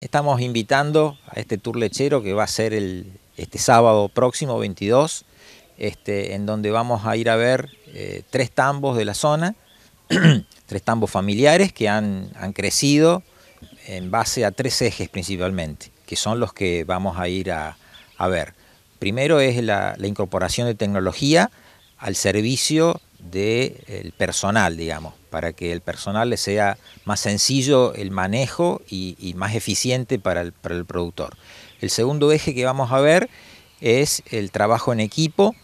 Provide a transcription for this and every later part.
Estamos invitando a este tour lechero que va a ser el, este sábado próximo, 22, este, en donde vamos a ir a ver eh, tres tambos de la zona, tres tambos familiares que han, crecido en base a tres ejes principalmente, que son los que vamos a ir a, ver. Primero es la, incorporación de tecnología al servicio del personal, digamos para que el personal le sea más sencillo el manejo y, más eficiente para el, productor. El segundo eje que vamos a ver es el trabajo en equipo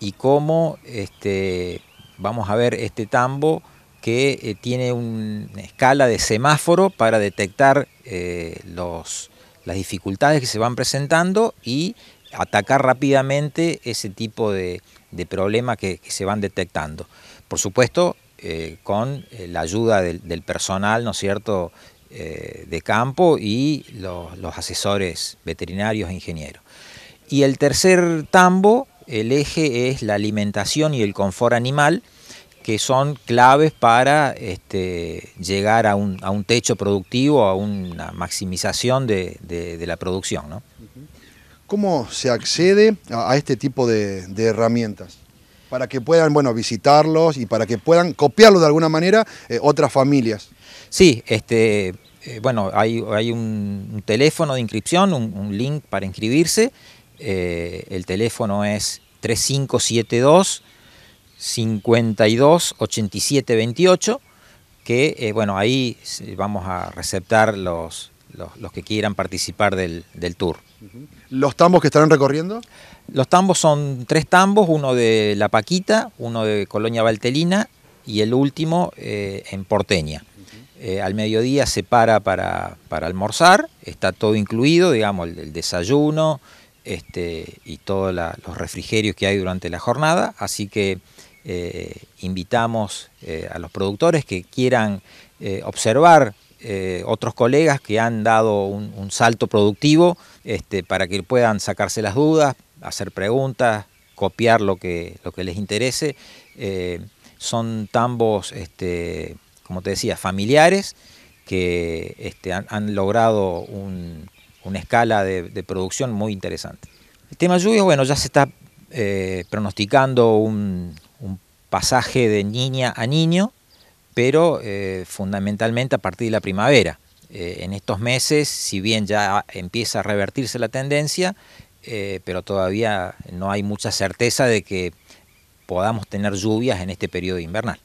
y cómo este, vamos a ver este tambo que eh, tiene una escala de semáforo para detectar eh, los, las dificultades que se van presentando y atacar rápidamente ese tipo de, de problemas que, que se van detectando. Por supuesto, eh, con eh, la ayuda del, personal, ¿no es cierto?, eh, de campo y los, asesores veterinarios e ingenieros. Y el tercer tambo, el eje es la alimentación y el confort animal, que son claves para este, llegar a un, techo productivo, a una maximización de, la producción. ¿Cómo se accede a, este tipo de herramientas? para que puedan bueno, visitarlos y para que puedan copiarlo de alguna manera eh, otras familias. Sí, este, eh, bueno, hay, hay un, teléfono de inscripción, un, link para inscribirse. Eh, el teléfono es 3572 52 que bueno ahí vamos a receptar los, los, que quieran participar del, tour. ¿Los tambos que estarán recorriendo? Los tambos son tres tambos, uno de La Paquita, uno de Colonia Valtelina y el último eh, en Porteña. Eh, al mediodía se para, para almorzar, está todo incluido, digamos, el, desayuno este, y todos los refrigerios que hay durante la jornada, así que eh, invitamos a los productores que quieran observar eh, otros colegas que han dado un, salto productivo este, para que puedan sacarse las dudas, hacer preguntas, copiar lo que, lo que les interese. Eh, son tambos, este, como te decía, familiares que este, han, logrado una escala de, producción muy interesante. El tema lluvias, bueno, ya se está eh, pronosticando un pasaje de niña a niño, pero eh, fundamentalmente a partir de la primavera. Eh, en estos meses, si bien ya empieza a revertirse la tendencia, eh, pero todavía no hay mucha certeza de que podamos tener lluvias en este periodo invernal.